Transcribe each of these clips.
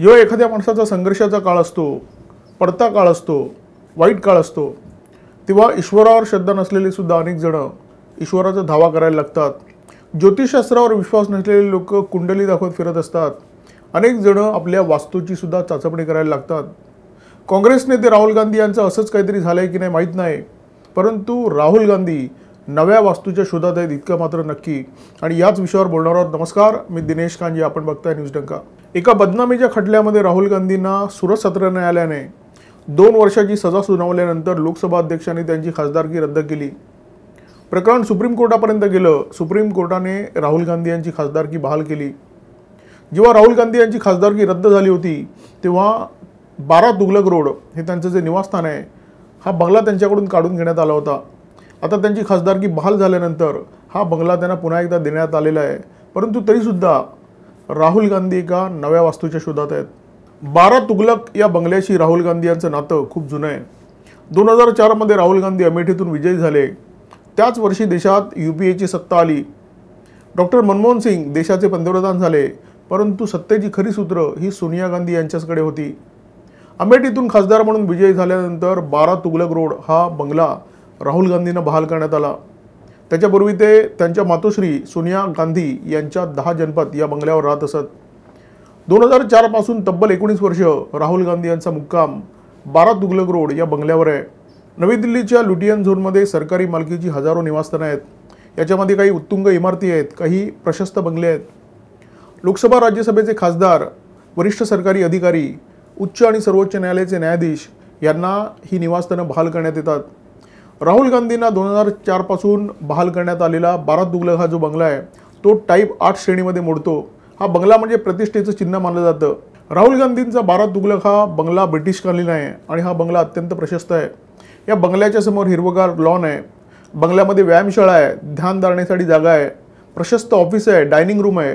जेव्हा एखाद्या माणसाचा संघर्षाचा काळ असतो पडता काळ असतो वाईट काळ असतो तेव्हा ईश्वरावर श्रद्धा नसलेली सुद्धा अनेक जण ईश्वराचा धावा करायला लागतात ज्योतिषशास्त्रावर विश्वास नसलेले लोक कुंडली दाखवत फिरत असतात अनेक जण आपल्या वास्तूची सुद्धा चाचपणी करायला लागतात काँग्रेस नेते राहुल गांधी यांचं असंच काहीतरी झालं आहे की नाही माहीत नाही परंतु राहुल गांधी नव्या वास्तूच्या शोधात आहेत इतकं मात्र नक्की आणि याच विषयावर बोलणार आहोत नमस्कार मी दिनेश कांजी आपण बघताय न्यूज डंका एका बदनामीच्या खटल्यामध्ये राहुल गांधींना सुरत सत्र न्यायालयाने दोन वर्षाची सजा सुनावल्यानंतर लोकसभा अध्यक्षांनी त्यांची खासदारकी रद्द केली प्रकरण सुप्रीम कोर्टापर्यंत गेलं सुप्रीम कोर्टाने राहुल गांधी यांची खासदारकी बहाल केली जेव्हा राहुल गांधी यांची खासदारकी रद्द झाली होती तेव्हा बारा तुगलक रोड हे त्यांचं जे निवासस्थान आहे हा बंगला त्यांच्याकडून काढून घेण्यात आला होता आता त्यांची खासदारकी बहाल झाल्यानंतर हा बंगला त्यांना पुन्हा एकदा देण्यात आलेला आहे परंतु तरीसुद्धा राहुल गांधी एका नव्या वास्तूच्या शोधात आहेत बारा तुगलक या बंगल्याशी राहुल गांधी यांचं नातं खूप जुनं आहे दोन हजार चारमध्ये राहुल गांधी अमेठीतून विजयी झाले त्याच वर्षी देशात यू पी एची सत्ता आली डॉक्टर मनमोहन सिंग देशाचे पंतप्रधान झाले परंतु सत्तेची खरी सूत्र ही सोनिया गांधी यांच्याचकडे होती अमेठीतून खासदार म्हणून विजयी झाल्यानंतर बारा तुगलक रोड हा बंगला राहुल गांधींना बहाल करण्यात आला त्याच्यापूर्वी ते त्यांच्या मातोश्री सोनिया गांधी यांच्या दहा जनपद या बंगल्यावर राहत असत दोन हजार चारपासून तब्बल एकोणीस वर्ष राहुल गांधी यांचा मुक्काम बारा तुगलक रोड या बंगल्यावर आहे नवी दिल्लीच्या लुटियन झोनमध्ये सरकारी मालकीची हजारो निवासस्थानं आहेत याच्यामध्ये काही उत्तुंग इमारती आहेत काही प्रशस्त बंगले आहेत लोकसभा राज्यसभेचे खासदार वरिष्ठ सरकारी अधिकारी उच्च आणि सर्वोच्च न्यायालयाचे न्यायाधीश यांना ही निवासस्थानं बहाल करण्यात येतात राहुल गांधींना दोन हजार चारपासून बहाल करण्यात आलेला बारात दुगलक हा जो बंगला आहे तो टाईप आठ श्रेणीमध्ये मोडतो हा बंगला म्हणजे प्रतिष्ठेचं चिन्ह मानलं जातं राहुल गांधींचा बारात दुगलक हा बंगला ब्रिटिशकालीन आहे आणि हा बंगला अत्यंत प्रशस्त आहे या बंगल्याच्या समोर हिरवगार लॉन आहे बंगल्यामध्ये व्यायामशाळा आहे ध्यान जागा आहे प्रशस्त ऑफिस आहे डायनिंग रूम आहे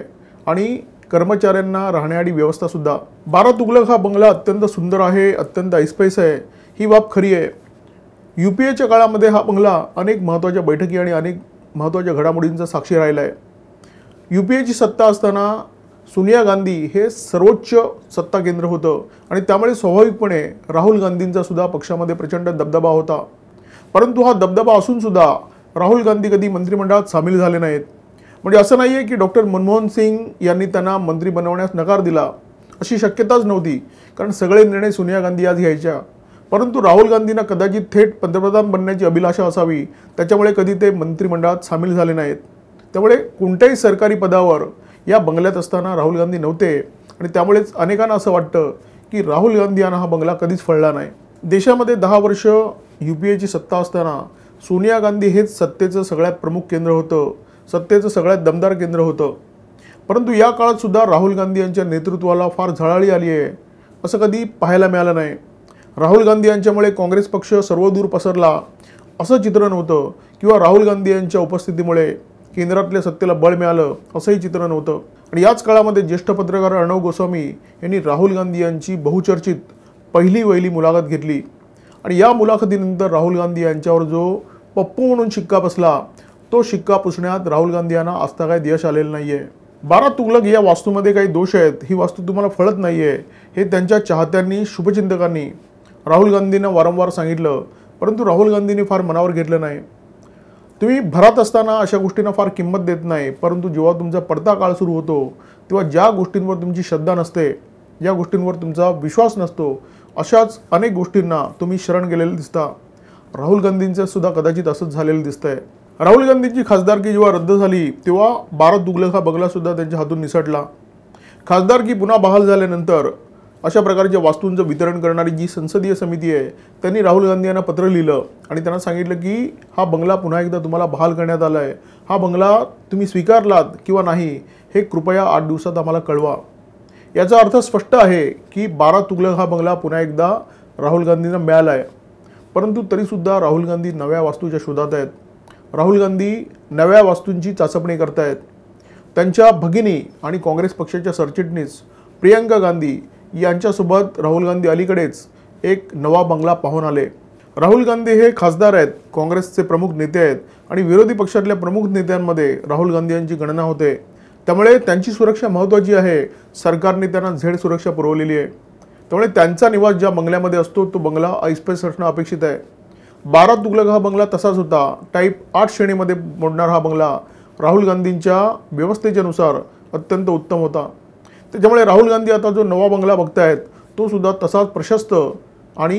आणि कर्मचाऱ्यांना राहण्याची व्यवस्थासुद्धा बारा दुगलक हा बंगला अत्यंत सुंदर आहे अत्यंत ऐसपैस आहे ही बाब खरी आहे यू पी एच्या काळामध्ये हा बंगला अनेक महत्त्वाच्या बैठकी आणि अनेक महत्त्वाच्या घडामोडींचा साक्षी राहिला आहे यू पी एची सत्ता असताना सोनिया गांधी हे सर्वोच्च सत्ता केंद्र होतं आणि त्यामुळे स्वाभाविकपणे राहुल गांधींचा सुद्धा पक्षामध्ये प्रचंड दबदबा होता परंतु हा दबदबा असूनसुद्धा राहुल गांधी कधी मंत्रिमंडळात सामील झाले नाहीत म्हणजे असं नाही आहे की डॉक्टर मनमोहन सिंग यांनी त्यांना मंत्री बनवण्यास नकार दिला अशी शक्यताच नव्हती कारण सगळे निर्णय सोनिया गांधी आज घ्यायच्या परंतु राहुल गांधींना कदाचित थेट पंतप्रधान बनण्याची अभिलाषा असावी त्याच्यामुळे कधी ते मंत्रिमंडळात सामील झाले नाहीत त्यामुळे कोणत्याही सरकारी पदावर या बंगल्यात असताना राहुल गांधी नव्हते आणि त्यामुळेच अनेकांना असं वाटतं की राहुल गांधी यांना हा बंगला कधीच फळला नाही देशामध्ये दहा वर्ष यू पी एची सत्ता असताना सोनिया गांधी हेच सत्तेचं सगळ्यात प्रमुख केंद्र होतं सत्तेचं सगळ्यात दमदार केंद्र होतं परंतु या काळातसुद्धा राहुल गांधी यांच्या नेतृत्वाला फार झळाळी आली आहे असं कधी पाहायला मिळालं नाही राहुल गांधी यांच्यामुळे काँग्रेस पक्ष सर्व दूर पसरला असं चित्रण होतं किंवा राहुल गांधी यांच्या उपस्थितीमुळे केंद्रातल्या सत्तेला बळ मिळालं असंही चित्रण होतं आणि याच काळामध्ये ज्येष्ठ पत्रकार अर्णव गोस्वामी यांनी राहुल गांधी यांची बहुचर्चित पहिली वहिली मुलाखत घेतली आणि या मुलाखतीनंतर राहुल गांधी यांच्यावर जो पप्पू म्हणून शिक्का बसला तो शिक्का पुसण्यात राहुल गांधी यांना आजता काय यश आलेलं नाही आहे बारा तुगलक या वास्तूमध्ये काही दोष आहेत ही वास्तू तुम्हाला फळत नाही आहे हे त्यांच्या चाहत्यांनी शुभचिंतकांनी राहुल गांधींना वारंवार सांगितलं परंतु राहुल गांधींनी फार मनावर घेतलं नाही तुम्ही भरात असताना अशा गोष्टींना फार किंमत देत नाही परंतु जेव्हा तुमचा पडता काळ सुरू होतो तेव्हा ज्या गोष्टींवर तुमची श्रद्धा नसते ज्या गोष्टींवर तुमचा विश्वास नसतो अशाच अनेक गोष्टींना तुम्ही शरण गेलेले दिसता राहुल गांधींचं सुद्धा कदाचित असंच झालेलं दिसतंय राहुल गांधींची खासदारकी जेव्हा रद्द झाली तेव्हा भारत दुगलखा बगलासुद्धा त्यांच्या हातून निसटला खासदारकी पुन्हा बहाल झाल्यानंतर अशा प्रकारच्या वास्तूंचं वितरण करणारी जी संसदीय समिती आहे त्यांनी राहुल गांधी यांना पत्र लिहिलं आणि त्यांना सांगितलं की हा बंगला पुन्हा एकदा तुम्हाला बहाल करण्यात आला आहे हा बंगला तुम्ही स्वीकारलात किंवा नाही हे कृपया आठ दिवसात आम्हाला कळवा याचा अर्थ स्पष्ट आहे की बारा तुगलक हा बंगला पुन्हा एकदा राहुल गांधींना मिळाला आहे परंतु तरीसुद्धा राहुल गांधी नव्या वास्तूच्या शोधात आहेत राहुल गांधी नव्या वास्तूंची चाचपणी करतायत त्यांच्या भगिनी आणि काँग्रेस पक्षाच्या सरचिटणीस प्रियंका गांधी यांच्यासोबत राहुल गांधी अलीकडेच एक नवा बंगला पाहून आले राहुल गांधी हे खासदार आहेत काँग्रेसचे प्रमुख नेते आहेत आणि विरोधी पक्षातल्या प्रमुख नेत्यांमध्ये राहुल गांधी यांची गणना होते त्यामुळे त्यांची सुरक्षा महत्त्वाची आहे सरकारने त्यांना झेड सुरक्षा पुरवलेली आहे त्यामुळे त्यांचा निवास ज्या बंगल्यामध्ये असतो तो बंगला ऐसपेस असणं अपेक्षित आहे बारा तुगलक हा बंगला तसाच होता टाईप आठ श्रेणीमध्ये मोडणारा हा बंगला राहुल गांधींच्या व्यवस्थेच्यानुसार अत्यंत उत्तम होता त्याच्यामुळे राहुल गांधी आता जो नवा बंगला बघतायत तो सुद्धा तसाच प्रशस्त आणि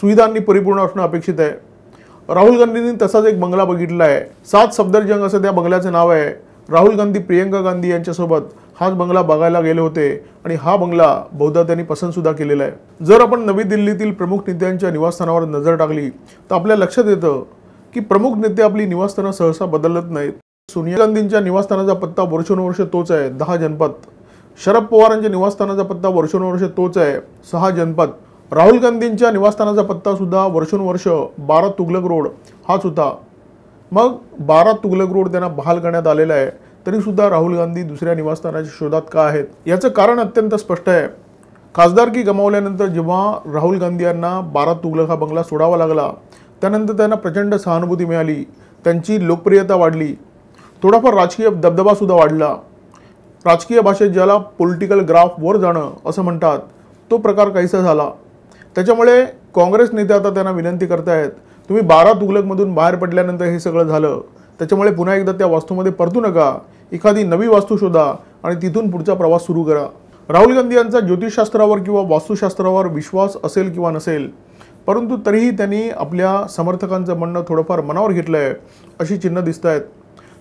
सुविधांनी परिपूर्ण असणं अपेक्षित आहे राहुल गांधींनी तसाच एक बंगला बघितला आहे सात सफदरजंग असं त्या बंगल्याचं नाव आहे राहुल गांधी प्रियंका गांधी यांच्यासोबत हाच बंगला बघायला गेले होते आणि हा बंगला बहुधा त्यांनी पसंतसुद्धा केलेला आहे जर आपण नवी दिल्लीतील प्रमुख नेत्यांच्या निवासस्थानावर नजर टाकली तर आपल्या लक्षात येतं की प्रमुख नेते आपली निवासस्थानं सहसा बदलत नाहीत सोनिया गांधींच्या निवासस्थानाचा पत्ता वर्षानुवर्ष तोच आहे दहा जनपद शरद पवारांच्या निवासस्थानाचा पत्ता वर्षानुवर्ष तोच आहे सहा जनपद राहुल गांधींच्या निवासस्थानाचा पत्ता सुद्धा वर्षानुवर्ष बारा तुगलक रोड हाच होता मग बारा तुगलक रोड त्यांना बहाल करण्यात आलेला आहे तरीसुद्धा राहुल गांधी दुसऱ्या निवासस्थानाच्या शोधात का आहेत याचं कारण अत्यंत स्पष्ट आहे खासदारकी गमावल्यानंतर जेव्हा राहुल गांधी यांना बारा तुगलक हा बंगला सोडावा लागला त्यानंतर त्यांना प्रचंड सहानुभूती मिळाली त्यांची लोकप्रियता वाढली थोडाफार राजकीय दबदबासुद्धा वाढला राजकीय भाषेत ज्याला पॉलिटिकल ग्राफ वर जाणं असं म्हणतात तो प्रकार काहीसा झाला त्याच्यामुळे काँग्रेस नेते आता त्यांना विनंती करतायत तुम्ही बारा तुगलकमधून बाहेर पडल्यानंतर हे सगळं झालं त्याच्यामुळे पुन्हा एकदा त्या वास्तूमध्ये परतू नका एखादी नवी वास्तू शोधा आणि तिथून पुढचा प्रवास सुरू करा राहुल गांधी यांचा ज्योतिषशास्त्रावर किंवा वास्तुशास्त्रावर विश्वास असेल किंवा नसेल परंतु तरीही त्यांनी आपल्या समर्थकांचं म्हणणं थोडंफार मनावर घेतलं आहे अशी चिन्ह दिसत आहेत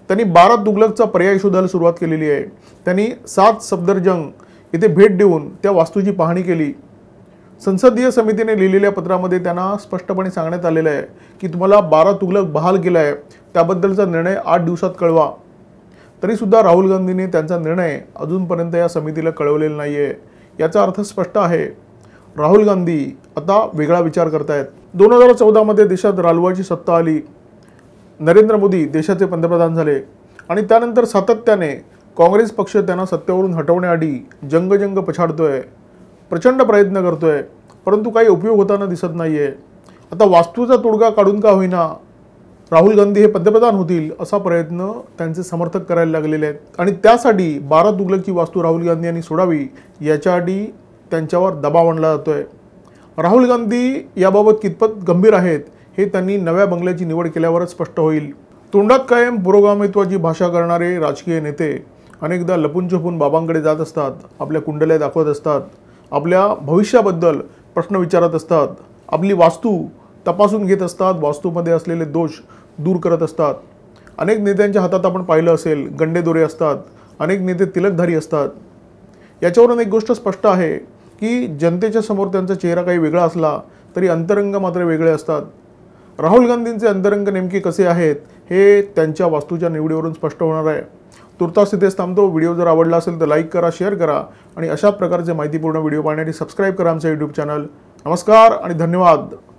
त्यांनी बारा तुगलकचा पर्याय शोधायला सुरुवात केलेली आहे त्यांनी सात सफदरजंग येथे भेट देऊन त्या वास्तूची पाहणी केली संसदीय समितीने लिहिलेल्या पत्रामध्ये त्यांना स्पष्टपणे सांगण्यात आलेलं आहे की तुम्हाला बारा तुगलक बहाल केला आहे त्याबद्दलचा निर्णय आठ दिवसात कळवा तरीसुद्धा राहुल गांधींनी त्यांचा निर्णय अजूनपर्यंत या समितीला कळवलेला नाही आहे याचा अर्थ स्पष्ट आहे राहुल गांधी आता वेगळा विचार करतायत दोन हजार चौदामध्ये देशात रालवाची सत्ता आली नरेंद्र मोदी देशाचे पंतप्रधान झाले आणि त्यानंतर सातत्याने काँग्रेस पक्ष त्यांना सत्तेवरून हटवण्याआधी जंगजंग आहे प्रचंड प्रयत्न करतो आहे परंतु काही उपयोग होताना दिसत नाही आहे आता वास्तूचा तोडगा काढून का होईना राहुल गांधी हे पंतप्रधान होतील असा प्रयत्न त्यांचे समर्थक करायला लागलेले आहेत आणि त्यासाठी बारा दुगलकची वास्तू राहुल गांधी यांनी सोडावी याच्याआधी त्यांच्यावर दबाव आणला जातो आहे राहुल गांधी याबाबत कितपत गंभीर आहेत हे त्यांनी नव्या बंगल्याची निवड केल्यावरच स्पष्ट होईल तोंडात कायम पुरोगामित्वाची भाषा करणारे राजकीय नेते अनेकदा लपून छपून बाबांकडे जात असतात आपल्या कुंडल्या दाखवत असतात आपल्या भविष्याबद्दल प्रश्न विचारत असतात आपली वास्तू तपासून घेत असतात वास्तूमध्ये असलेले दोष दूर करत असतात अनेक नेत्यांच्या हातात आपण पाहिलं असेल गंडेदोरे असतात अनेक नेते तिलकधारी असतात याच्यावरून एक गोष्ट स्पष्ट आहे की जनतेच्या समोर त्यांचा चेहरा काही वेगळा असला तरी अंतरंग मात्र वेगळे असतात राहुल गांधींचे अंतरंग नेमके कसे आहेत हे त्यांच्या वास्तूच्या निवडीवरून स्पष्ट होणार आहे तुर्तास तिथेच थांबतो व्हिडिओ जर आवडला असेल तर लाईक करा शेअर करा आणि अशा प्रकारचे माहितीपूर्ण व्हिडिओ पाहण्यासाठी सबस्क्राईब करा आमचं यूट्यूब चॅनल नमस्कार आणि धन्यवाद